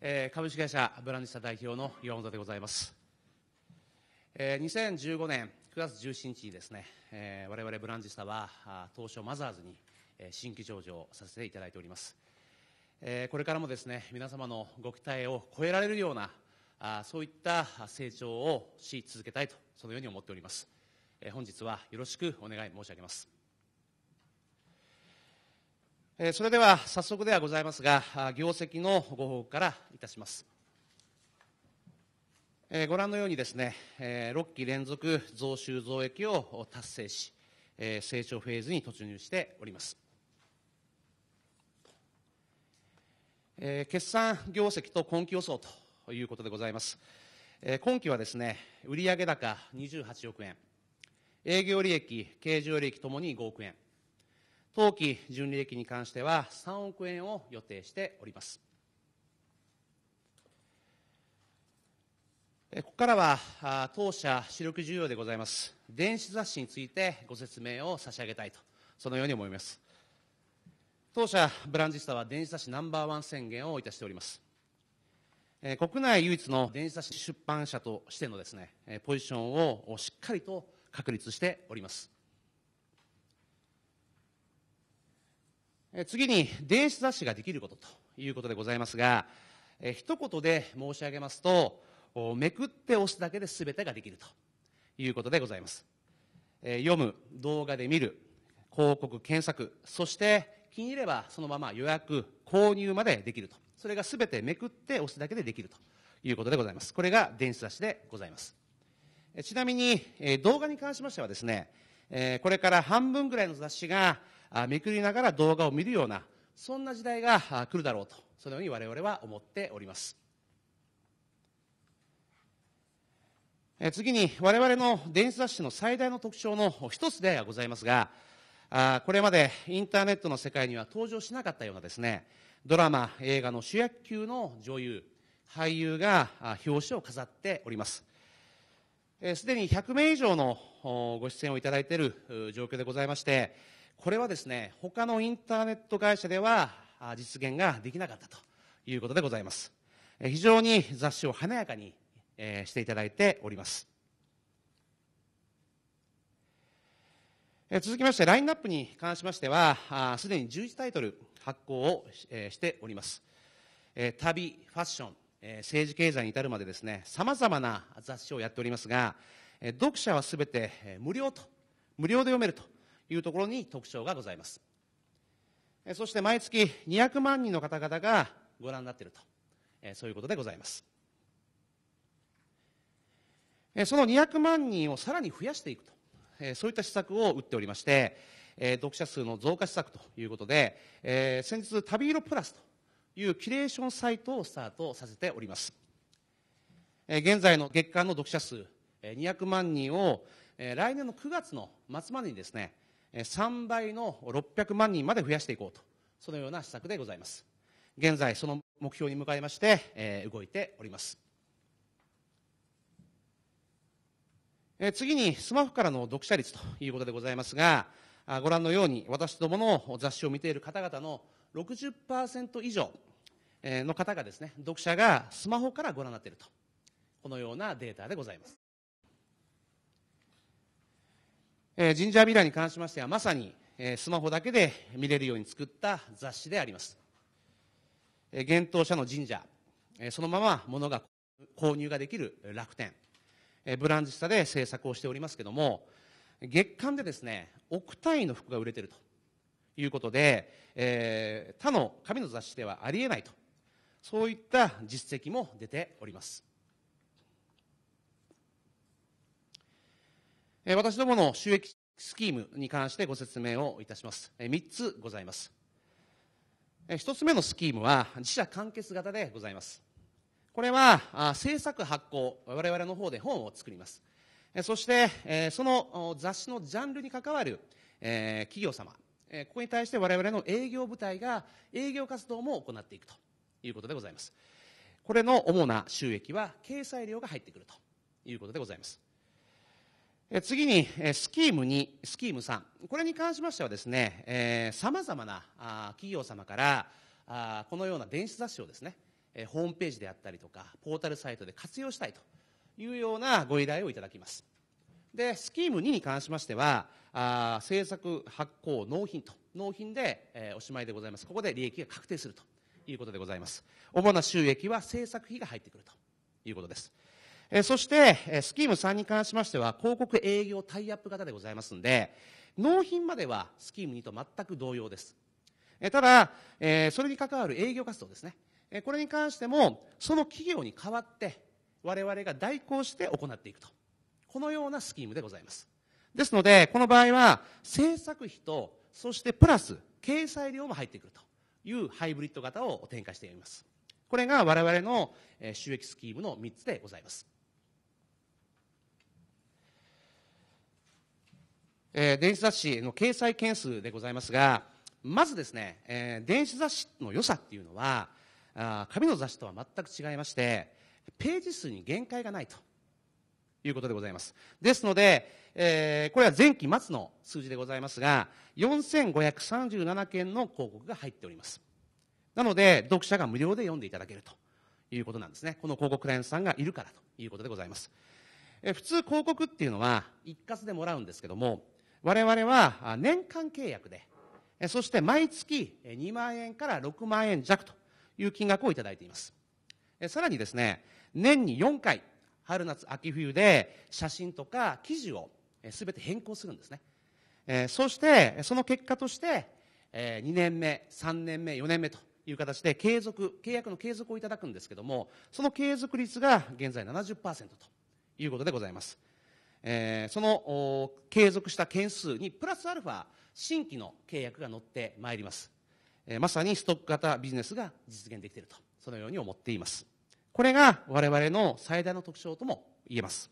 えー、株式会社ブランディスタ代表の岩本でございます、えー、2015年9月17日にですね、えー、我々ブランディスタは東証マザーズに新規上場させていただいております、えー、これからもですね皆様のご期待を超えられるようなあそういった成長をし続けたいとそのように思っております、えー、本日はよろしくお願い申し上げますそれでは早速ではございますが、業績のご報告からいたします。ご覧のようにですね、6期連続増収増益を達成し、成長フェーズに突入しております。決算業績と今期予想ということでございます。今期はですね、売上高28億円、営業利益、経常利益ともに5億円、当期純利益に関しては3億円を予定しております。ここからは、当社主力需要でございます、電子雑誌についてご説明を差し上げたいと、そのように思います。当社ブランジスタは電子雑誌ナンバーワン宣言をいたしております。国内唯一の電子雑誌出版社としてのですね、ポジションをしっかりと確立しております。次に、電子雑誌ができることということでございますが、え一言で申し上げますと、めくって押すだけで全てができるということでございます。え読む、動画で見る、広告、検索、そして気に入ればそのまま予約、購入までできると。それが全てめくって押すだけでできるということでございます。これが電子雑誌でございます。ちなみに、動画に関しましてはですね、これから半分ぐらいの雑誌がめくりながら動画を見るようなそんな時代が来るだろうとそのように我々は思っております次に我々の電子雑誌の最大の特徴の一つでございますがこれまでインターネットの世界には登場しなかったようなですねドラマ映画の主役級の女優俳優が表紙を飾っておりますすでに100名以上のご出演をいただいている状況でございましてこれはですね、他のインターネット会社では実現ができなかったということでございます。非常に雑誌を華やかにしていただいております。続きまして、ラインナップに関しましては、すでに11タイトル発行をしております。旅、ファッション、政治経済に至るまでですね、様々な雑誌をやっておりますが、読者はすべて無料と、無料で読めるというところに特徴がございます。そして毎月200万人の方々がご覧になっていると、そういうことでございます。その200万人をさらに増やしていくと、そういった施策を打っておりまして、読者数の増加施策ということで、先日、旅色プラスというキュレーションサイトをスタートさせております。現在の月間の読者数200万人を来年の9月の末までにですね、3倍の600万人まで増やしていこうと、そのような施策でございます。現在、その目標に向かいまして、えー、動いております。えー、次に、スマホからの読者率ということでございますが、あご覧のように、私どもの雑誌を見ている方々の60%以上の方がですね、読者がスマホからご覧になっていると、このようなデータでございます。えー、ジンジャー未来に関しましては、まさに、えー、スマホだけで見れるように作った雑誌であります。えー、厳冬者の神社、えー、そのまま物が購入ができる楽天、えー、ブランジスタで制作をしておりますけども、月間でですね、億単位の服が売れてるということで、えー、他の紙の雑誌ではありえないと、そういった実績も出ております。私どもの収益スキームに関してご説明をいたします。3つございます。1つ目のスキームは自社完結型でございます。これは政策発行、我々の方で本を作ります。そして、その雑誌のジャンルに関わる企業様、ここに対して我々の営業部隊が営業活動も行っていくということでございます。これの主な収益は、掲載料が入ってくるということでございます。次に、スキーム2、スキーム3。これに関しましてはですね、さまざまな企業様から、このような電子雑誌をですね、ホームページであったりとか、ポータルサイトで活用したいというようなご依頼をいただきます。で、スキーム2に関しましては、制作、発行、納品と、納品で、おしまいでございます。ここで利益が確定するということでございます。主な収益は制作費が入ってくるということです。えそして、えスキーム3に関しましては、広告営業タイアップ型でございますんで、納品まではスキーム2と全く同様です。えただ、えそれに関わる営業活動ですね。えこれに関しても、その企業に代わって、我々が代行して行っていくと。このようなスキームでございます。ですので、この場合は、制作費と、そしてプラス、掲載料も入ってくるというハイブリッド型を展開しております。これが我々の収益スキームの3つでございます。えー、電子雑誌の掲載件数でございますが、まずですね、えー、電子雑誌の良さっていうのは、あ紙の雑誌とは全く違いまして、ページ数に限界がないということでございます。ですので、えー、これは前期末の数字でございますが、4537件の広告が入っております。なので、読者が無料で読んでいただけるということなんですね。この広告クライアントさんがいるからということでございます。え普通広告っていうのは一括でもらうんですけども、我々は年間契約で、そして毎月2万円から6万円弱という金額をいただいています。さらにですね、年に4回、春夏秋冬で写真とか記事を全て変更するんですね。えそして、その結果として、え2年目、3年目、4年目という形で継続、契約の継続をいただくんですけども、その継続率が現在70%ということでございます。えー、その継続した件数にプラスアルファ新規の契約が載ってまいります、えー、まさにストック型ビジネスが実現できているとそのように思っていますこれが我々の最大の特徴とも言えます、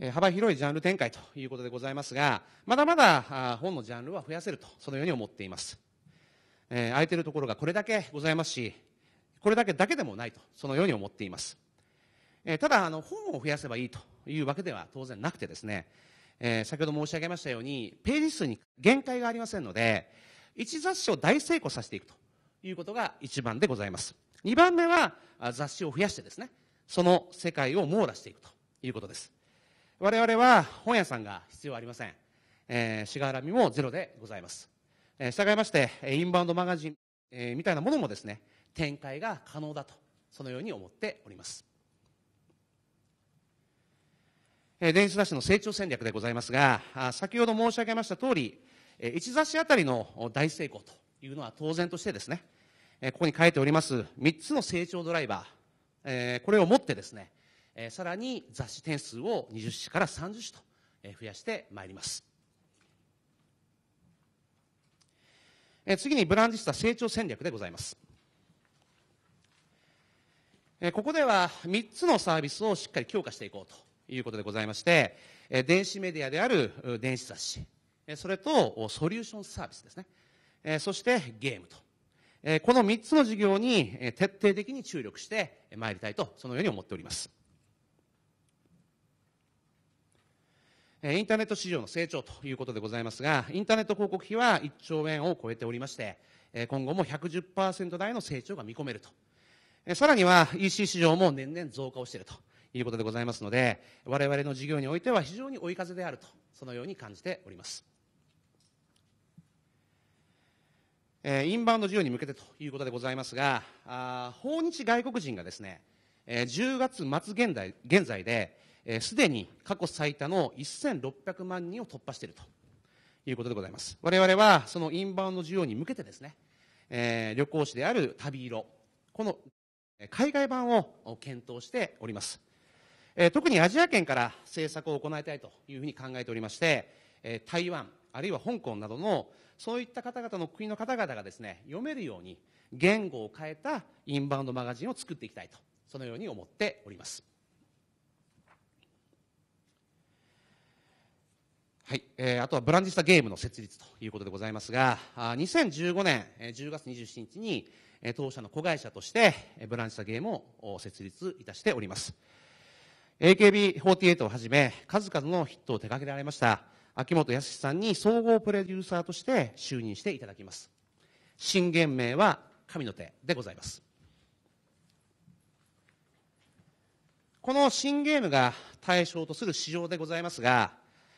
えー、幅広いジャンル展開ということでございますがまだまだ本のジャンルは増やせるとそのように思っています、えー、空いているところがこれだけございますしこれだけだけでもないとそのように思っていますえただあの本を増やせばいいというわけでは当然なくてですね、え先ほど申し上げましたようにページ数に限界がありませんので1雑誌を大成功させていくということが1番でございます2番目は雑誌を増やしてですねその世界を網羅していくということです我々は本屋さんが必要ありません、えー、しがらみもゼロでございます、えー、従いましてインバウンドマガジン、えー、みたいなものもですね展開が可能だとそのように思っております電子雑誌の成長戦略でございますが、先ほど申し上げました通り、1雑誌あたりの大成功というのは当然としてですね、ここに書いております3つの成長ドライバー、これをもってですね、さらに雑誌点数を20誌から30誌と増やしてまいります。次にブランディスタ成長戦略でございます。ここでは3つのサービスをしっかり強化していこうということでございまして、え電子メディアである電子雑誌、えそれとソリューションサービスですね、えそしてゲームと、えこの3つの事業に徹底的に注力してまいりたいと、そのように思っております。インターネット市場の成長ということでございますが、インターネット広告費は1兆円を超えておりまして、今後も110%台の成長が見込めると。さらには EC 市場も年々増加をしていると。いうことでございますので、我々の事業においては非常に追い風であると、そのように感じております。えインバウンド需要に向けてということでございますが、あ訪日外国人がですね、え10月末現在現在で、す、え、で、に過去最多の1600万人を突破しているということでございます。我々はそのインバウンド需要に向けてですね、え旅行誌である旅色、この海外版を検討しております。えー、特にアジア圏から政策を行いたいというふうに考えておりまして、えー、台湾、あるいは香港などの、そういった方々の国の方々がですね、読めるように言語を変えたインバウンドマガジンを作っていきたいと、そのように思っております。はい、えー、あとはブランディスタゲームの設立ということでございますが、あ2015年、えー、10月27日に、えー、当社の子会社として、えー、ブランディスタゲームを設立いたしております。AKB48 をはじめ、数々のヒットを手掛けられました、秋元康さんに総合プロデューサーとして就任していただきます。新元名は神の手でございます。この新ゲームが対象とする市場でございますが、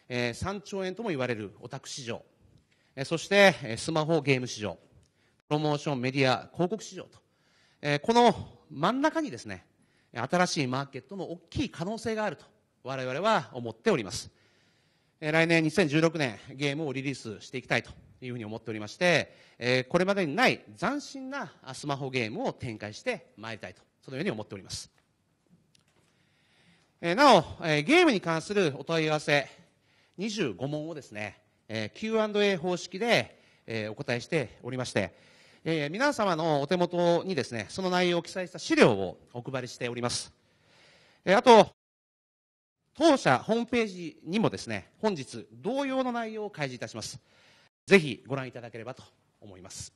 えー、3兆円とも言われるオタク市場、えー、そしてスマホゲーム市場、プロモーション、メディア、広告市場と、えー、この真ん中にですね、新しいマーケットの大きい可能性があると我々は思っております。来年2016年ゲームをリリースしていきたいというふうに思っておりまして、これまでにない斬新なスマホゲームを展開してまいりたいと、そのように思っております。なお、ゲームに関するお問い合わせ25問をですね、Q&A 方式でお答えしておりまして、えー、皆様のお手元にですね、その内容を記載した資料をお配りしております。えー、あと、当社ホームページにもですね、本日同様の内容を開示いたします。ぜひご覧いただければと思います。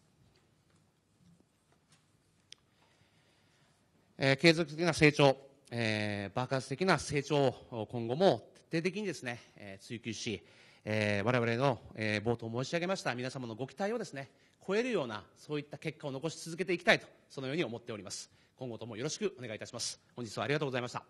えー、継続的な成長、えー、爆発的な成長を今後も徹底的にですね、えー、追求し、えー、我々の、えー、冒頭申し上げました皆様のご期待をですね超えるようなそういった結果を残し続けていきたいとそのように思っております今後ともよろしくお願いいたします本日はありがとうございました